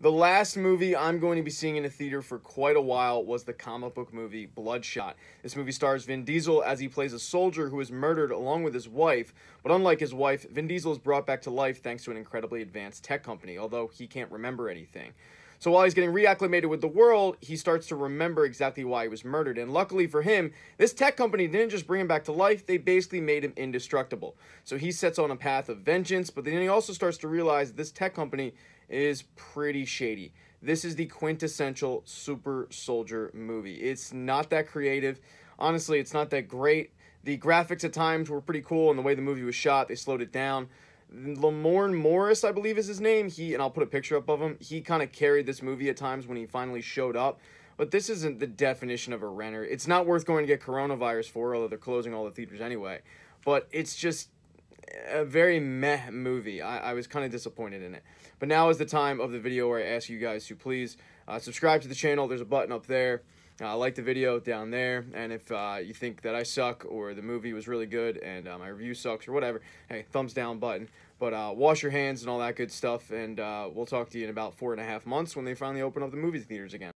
The last movie I'm going to be seeing in a theater for quite a while was the comic book movie Bloodshot. This movie stars Vin Diesel as he plays a soldier who is murdered along with his wife, but unlike his wife, Vin Diesel is brought back to life thanks to an incredibly advanced tech company, although he can't remember anything. So while he's getting reacclimated with the world, he starts to remember exactly why he was murdered. And luckily for him, this tech company didn't just bring him back to life, they basically made him indestructible. So he sets on a path of vengeance, but then he also starts to realize this tech company is pretty shady. This is the quintessential super soldier movie. It's not that creative. Honestly, it's not that great. The graphics at times were pretty cool, and the way the movie was shot, they slowed it down. Lamorne Morris, I believe is his name. He and I'll put a picture up of him. He kind of carried this movie at times when he finally showed up. But this isn't the definition of a renter. It's not worth going to get coronavirus for, although they're closing all the theaters anyway. But it's just a very meh movie. I, I was kind of disappointed in it. But now is the time of the video where I ask you guys to please uh, subscribe to the channel. There's a button up there uh, like the video down there. And if uh, you think that I suck or the movie was really good and uh, my review sucks or whatever, hey, thumbs down button. But uh, wash your hands and all that good stuff. And uh, we'll talk to you in about four and a half months when they finally open up the movie theaters again.